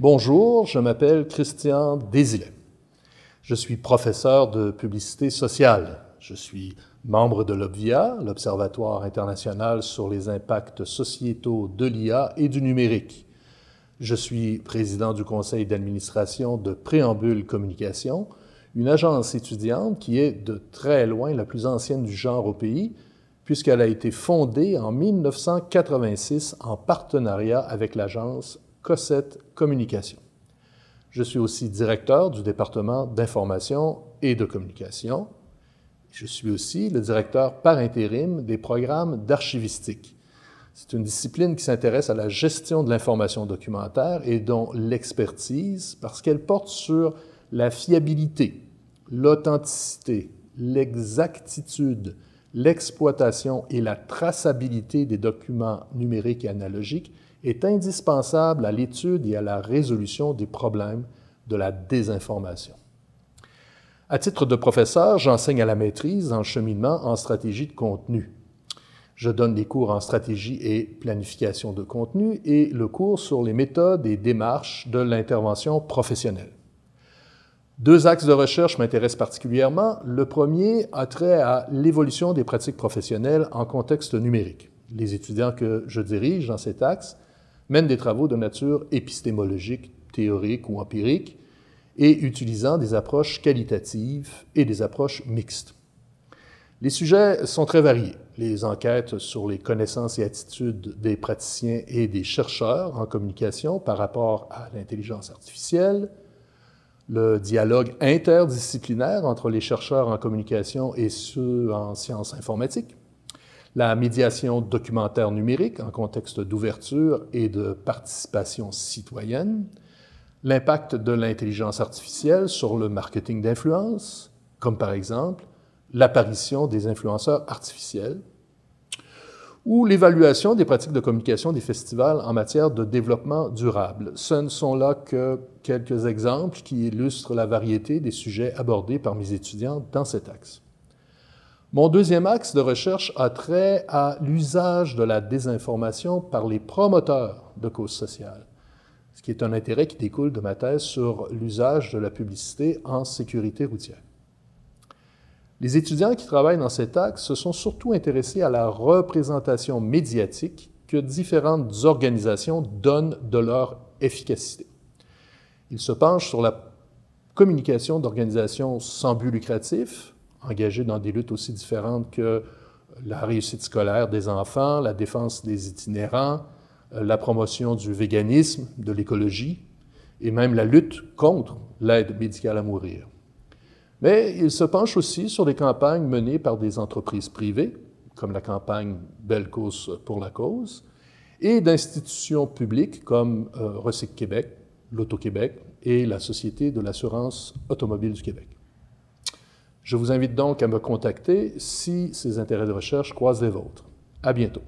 Bonjour, je m'appelle Christian Désilet. Je suis professeur de publicité sociale. Je suis membre de l'OBVIA, l'Observatoire international sur les impacts sociétaux de l'IA et du numérique. Je suis président du conseil d'administration de Préambule Communication, une agence étudiante qui est de très loin la plus ancienne du genre au pays, puisqu'elle a été fondée en 1986 en partenariat avec l'agence cette Communication. Je suis aussi directeur du département d'information et de communication. Je suis aussi le directeur par intérim des programmes d'archivistique. C'est une discipline qui s'intéresse à la gestion de l'information documentaire et dont l'expertise, parce qu'elle porte sur la fiabilité, l'authenticité, l'exactitude, l'exploitation et la traçabilité des documents numériques et analogiques est indispensable à l'étude et à la résolution des problèmes de la désinformation. À titre de professeur, j'enseigne à la maîtrise en cheminement en stratégie de contenu. Je donne des cours en stratégie et planification de contenu et le cours sur les méthodes et démarches de l'intervention professionnelle. Deux axes de recherche m'intéressent particulièrement. Le premier a trait à l'évolution des pratiques professionnelles en contexte numérique. Les étudiants que je dirige dans cet axe mènent des travaux de nature épistémologique, théorique ou empirique et utilisant des approches qualitatives et des approches mixtes. Les sujets sont très variés. Les enquêtes sur les connaissances et attitudes des praticiens et des chercheurs en communication par rapport à l'intelligence artificielle, le dialogue interdisciplinaire entre les chercheurs en communication et ceux en sciences informatiques, la médiation documentaire numérique en contexte d'ouverture et de participation citoyenne, l'impact de l'intelligence artificielle sur le marketing d'influence, comme par exemple l'apparition des influenceurs artificiels ou l'évaluation des pratiques de communication des festivals en matière de développement durable. Ce ne sont là que quelques exemples qui illustrent la variété des sujets abordés par mes étudiants dans cet axe. Mon deuxième axe de recherche a trait à l'usage de la désinformation par les promoteurs de causes sociales, ce qui est un intérêt qui découle de ma thèse sur l'usage de la publicité en sécurité routière. Les étudiants qui travaillent dans cet axe se sont surtout intéressés à la représentation médiatique que différentes organisations donnent de leur efficacité. Ils se penchent sur la communication d'organisations sans but lucratif, engagées dans des luttes aussi différentes que la réussite scolaire des enfants, la défense des itinérants, euh, la promotion du véganisme, de l'écologie, et même la lutte contre l'aide médicale à mourir. Mais il se penche aussi sur des campagnes menées par des entreprises privées, comme la campagne Belle Cause pour la cause, et d'institutions publiques comme euh, Québec, l'Auto-Québec et la Société de l'assurance automobile du Québec. Je vous invite donc à me contacter si ces intérêts de recherche croisent les vôtres. À bientôt.